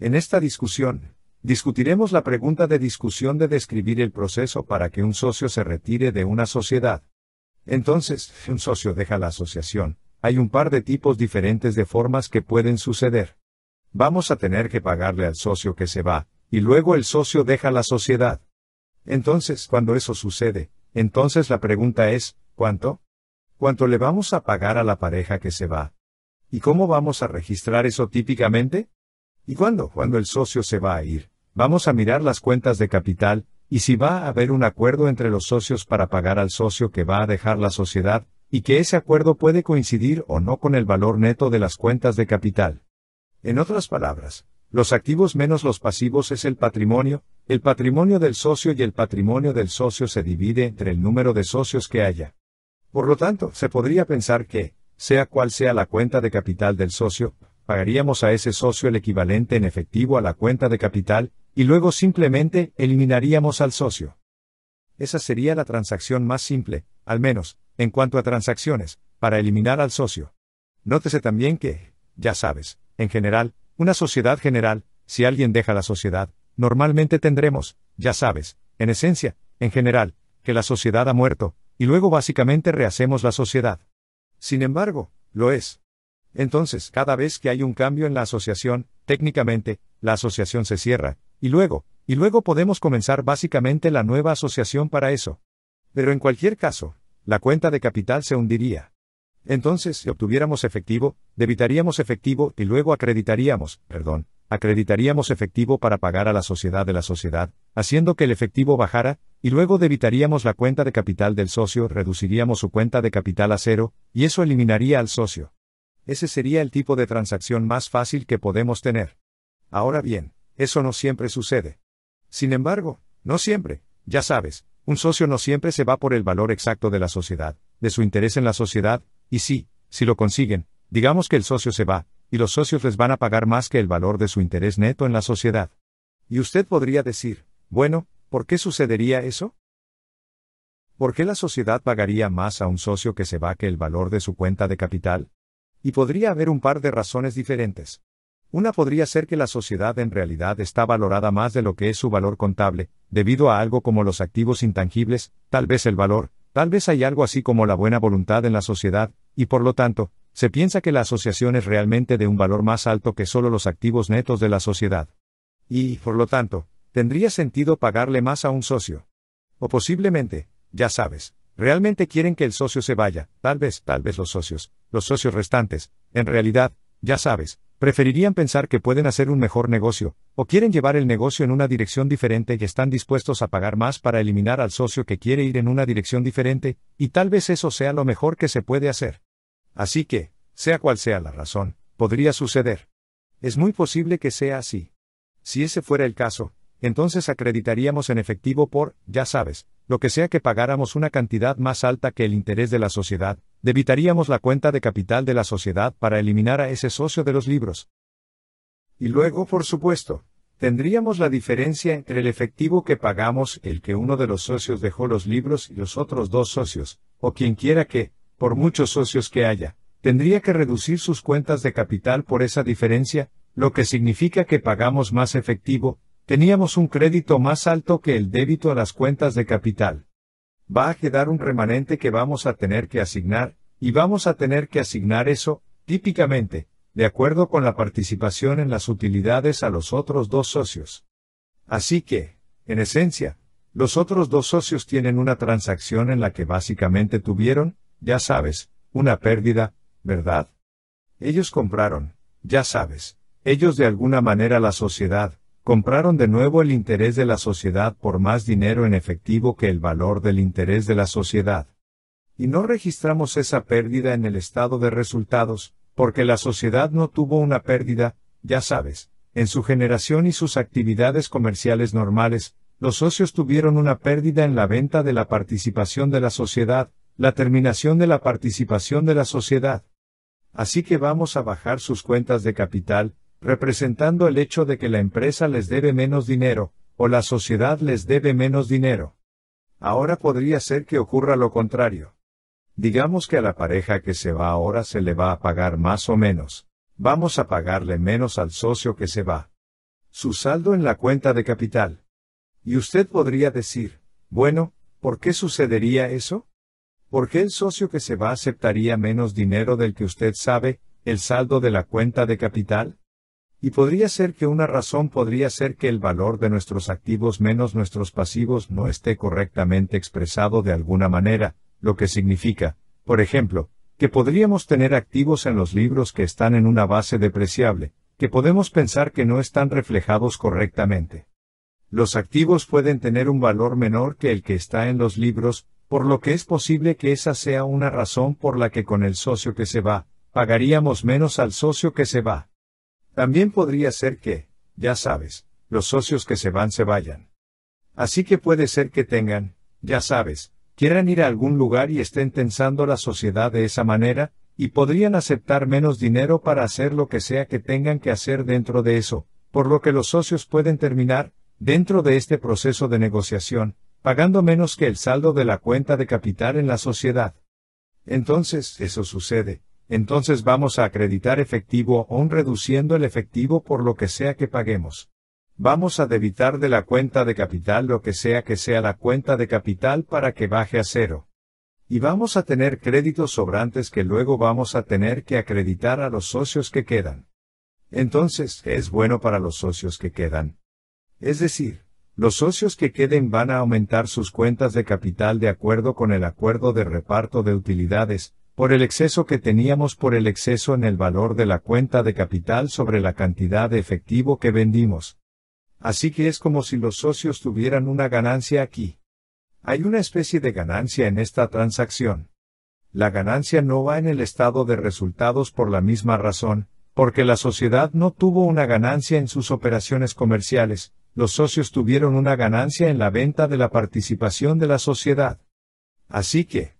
En esta discusión, discutiremos la pregunta de discusión de describir el proceso para que un socio se retire de una sociedad. Entonces, si un socio deja la asociación, hay un par de tipos diferentes de formas que pueden suceder. Vamos a tener que pagarle al socio que se va, y luego el socio deja la sociedad. Entonces, cuando eso sucede, entonces la pregunta es, ¿cuánto? ¿Cuánto le vamos a pagar a la pareja que se va? ¿Y cómo vamos a registrar eso típicamente? ¿Y cuándo? Cuando el socio se va a ir. Vamos a mirar las cuentas de capital, y si va a haber un acuerdo entre los socios para pagar al socio que va a dejar la sociedad, y que ese acuerdo puede coincidir o no con el valor neto de las cuentas de capital. En otras palabras, los activos menos los pasivos es el patrimonio, el patrimonio del socio y el patrimonio del socio se divide entre el número de socios que haya. Por lo tanto, se podría pensar que, sea cual sea la cuenta de capital del socio, pagaríamos a ese socio el equivalente en efectivo a la cuenta de capital, y luego simplemente eliminaríamos al socio. Esa sería la transacción más simple, al menos, en cuanto a transacciones, para eliminar al socio. Nótese también que, ya sabes, en general, una sociedad general, si alguien deja la sociedad, normalmente tendremos, ya sabes, en esencia, en general, que la sociedad ha muerto, y luego básicamente rehacemos la sociedad. Sin embargo, lo es. Entonces, cada vez que hay un cambio en la asociación, técnicamente, la asociación se cierra, y luego, y luego podemos comenzar básicamente la nueva asociación para eso. Pero en cualquier caso, la cuenta de capital se hundiría. Entonces, si obtuviéramos efectivo, debitaríamos efectivo y luego acreditaríamos, perdón, acreditaríamos efectivo para pagar a la sociedad de la sociedad, haciendo que el efectivo bajara, y luego debitaríamos la cuenta de capital del socio, reduciríamos su cuenta de capital a cero, y eso eliminaría al socio. Ese sería el tipo de transacción más fácil que podemos tener. Ahora bien, eso no siempre sucede. Sin embargo, no siempre, ya sabes, un socio no siempre se va por el valor exacto de la sociedad, de su interés en la sociedad, y sí, si lo consiguen, digamos que el socio se va, y los socios les van a pagar más que el valor de su interés neto en la sociedad. Y usted podría decir, bueno, ¿por qué sucedería eso? ¿Por qué la sociedad pagaría más a un socio que se va que el valor de su cuenta de capital? Y podría haber un par de razones diferentes. Una podría ser que la sociedad en realidad está valorada más de lo que es su valor contable, debido a algo como los activos intangibles, tal vez el valor, tal vez hay algo así como la buena voluntad en la sociedad, y por lo tanto, se piensa que la asociación es realmente de un valor más alto que solo los activos netos de la sociedad. Y, por lo tanto, tendría sentido pagarle más a un socio. O posiblemente, ya sabes, Realmente quieren que el socio se vaya, tal vez, tal vez los socios, los socios restantes, en realidad, ya sabes, preferirían pensar que pueden hacer un mejor negocio, o quieren llevar el negocio en una dirección diferente y están dispuestos a pagar más para eliminar al socio que quiere ir en una dirección diferente, y tal vez eso sea lo mejor que se puede hacer. Así que, sea cual sea la razón, podría suceder. Es muy posible que sea así. Si ese fuera el caso, entonces acreditaríamos en efectivo por, ya sabes, lo que sea que pagáramos una cantidad más alta que el interés de la sociedad, debitaríamos la cuenta de capital de la sociedad para eliminar a ese socio de los libros. Y luego, por supuesto, tendríamos la diferencia entre el efectivo que pagamos, el que uno de los socios dejó los libros y los otros dos socios, o quien quiera que, por muchos socios que haya, tendría que reducir sus cuentas de capital por esa diferencia, lo que significa que pagamos más efectivo, Teníamos un crédito más alto que el débito a las cuentas de capital. Va a quedar un remanente que vamos a tener que asignar, y vamos a tener que asignar eso, típicamente, de acuerdo con la participación en las utilidades a los otros dos socios. Así que, en esencia, los otros dos socios tienen una transacción en la que básicamente tuvieron, ya sabes, una pérdida, ¿verdad? Ellos compraron, ya sabes, ellos de alguna manera la sociedad, compraron de nuevo el interés de la sociedad por más dinero en efectivo que el valor del interés de la sociedad. Y no registramos esa pérdida en el estado de resultados, porque la sociedad no tuvo una pérdida, ya sabes, en su generación y sus actividades comerciales normales, los socios tuvieron una pérdida en la venta de la participación de la sociedad, la terminación de la participación de la sociedad. Así que vamos a bajar sus cuentas de capital, representando el hecho de que la empresa les debe menos dinero, o la sociedad les debe menos dinero. Ahora podría ser que ocurra lo contrario. Digamos que a la pareja que se va ahora se le va a pagar más o menos. Vamos a pagarle menos al socio que se va. Su saldo en la cuenta de capital. Y usted podría decir, bueno, ¿por qué sucedería eso? ¿Por qué el socio que se va aceptaría menos dinero del que usted sabe, el saldo de la cuenta de capital? Y podría ser que una razón podría ser que el valor de nuestros activos menos nuestros pasivos no esté correctamente expresado de alguna manera, lo que significa, por ejemplo, que podríamos tener activos en los libros que están en una base depreciable, que podemos pensar que no están reflejados correctamente. Los activos pueden tener un valor menor que el que está en los libros, por lo que es posible que esa sea una razón por la que con el socio que se va, pagaríamos menos al socio que se va. También podría ser que, ya sabes, los socios que se van se vayan. Así que puede ser que tengan, ya sabes, quieran ir a algún lugar y estén tensando la sociedad de esa manera, y podrían aceptar menos dinero para hacer lo que sea que tengan que hacer dentro de eso, por lo que los socios pueden terminar, dentro de este proceso de negociación, pagando menos que el saldo de la cuenta de capital en la sociedad. Entonces, eso sucede, entonces vamos a acreditar efectivo aún reduciendo el efectivo por lo que sea que paguemos. Vamos a debitar de la cuenta de capital lo que sea que sea la cuenta de capital para que baje a cero. Y vamos a tener créditos sobrantes que luego vamos a tener que acreditar a los socios que quedan. Entonces, es bueno para los socios que quedan. Es decir, los socios que queden van a aumentar sus cuentas de capital de acuerdo con el acuerdo de reparto de utilidades, por el exceso que teníamos por el exceso en el valor de la cuenta de capital sobre la cantidad de efectivo que vendimos. Así que es como si los socios tuvieran una ganancia aquí. Hay una especie de ganancia en esta transacción. La ganancia no va en el estado de resultados por la misma razón, porque la sociedad no tuvo una ganancia en sus operaciones comerciales, los socios tuvieron una ganancia en la venta de la participación de la sociedad. Así que,